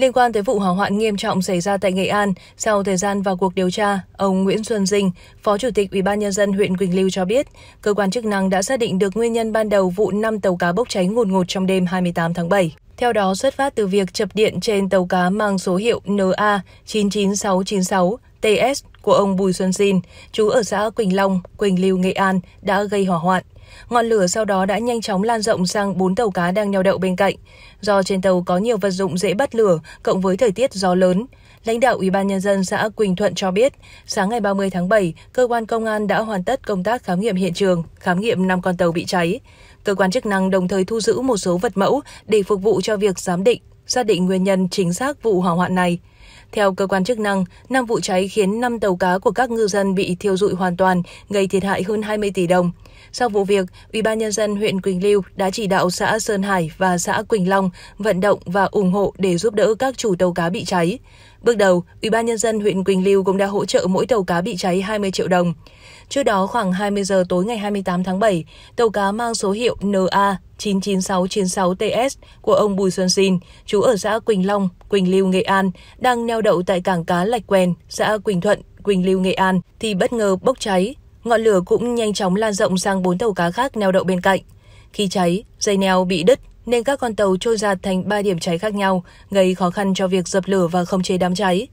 Liên quan tới vụ hỏa hoạn nghiêm trọng xảy ra tại Nghệ An, sau thời gian vào cuộc điều tra, ông Nguyễn Xuân Dinh, Phó Chủ tịch Ủy ban nhân dân huyện Quỳnh Lưu cho biết, cơ quan chức năng đã xác định được nguyên nhân ban đầu vụ 5 tàu cá bốc cháy ngột ngột trong đêm 28 tháng 7. Theo đó, xuất phát từ việc chập điện trên tàu cá mang số hiệu NA 99696 TS của ông Bùi Xuân Jin, chú ở xã Quỳnh Long, Quỳnh Lưu, Nghệ An, đã gây hỏa hoạn. Ngọn lửa sau đó đã nhanh chóng lan rộng sang bốn tàu cá đang neo đậu bên cạnh. Do trên tàu có nhiều vật dụng dễ bắt lửa, cộng với thời tiết gió lớn, lãnh đạo Ủy ban nhân dân xã Quỳnh Thuận cho biết, sáng ngày 30 tháng 7, cơ quan công an đã hoàn tất công tác khám nghiệm hiện trường, khám nghiệm 5 con tàu bị cháy. Cơ quan chức năng đồng thời thu giữ một số vật mẫu để phục vụ cho việc giám định, xác định nguyên nhân chính xác vụ hỏa hoạn này. Theo cơ quan chức năng, 5 vụ cháy khiến 5 tàu cá của các ngư dân bị thiêu rụi hoàn toàn, gây thiệt hại hơn 20 tỷ đồng. Sau vụ việc, Ủy ban nhân dân huyện Quỳnh Lưu đã chỉ đạo xã Sơn Hải và xã Quỳnh Long vận động và ủng hộ để giúp đỡ các chủ tàu cá bị cháy. Bước đầu, Ủy ban nhân dân huyện Quỳnh Lưu cũng đã hỗ trợ mỗi tàu cá bị cháy 20 triệu đồng. Trước đó khoảng 20 giờ tối ngày 28 tháng 7, tàu cá mang số hiệu NA 99696TS của ông Bùi Xuân Sinh chú ở xã Quỳnh Long, Quỳnh Lưu, Nghệ An, đang neo đậu tại cảng cá Lạch Quen, xã Quỳnh Thuận, Quỳnh Lưu, Nghệ An thì bất ngờ bốc cháy. Ngọn lửa cũng nhanh chóng lan rộng sang bốn tàu cá khác neo đậu bên cạnh. Khi cháy, dây neo bị đứt, nên các con tàu trôi giạt thành 3 điểm cháy khác nhau, gây khó khăn cho việc dập lửa và khống chế đám cháy.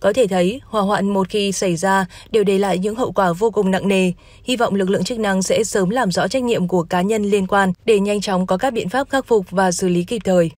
Có thể thấy, hỏa hoạn một khi xảy ra đều để lại những hậu quả vô cùng nặng nề. Hy vọng lực lượng chức năng sẽ sớm làm rõ trách nhiệm của cá nhân liên quan để nhanh chóng có các biện pháp khắc phục và xử lý kịp thời.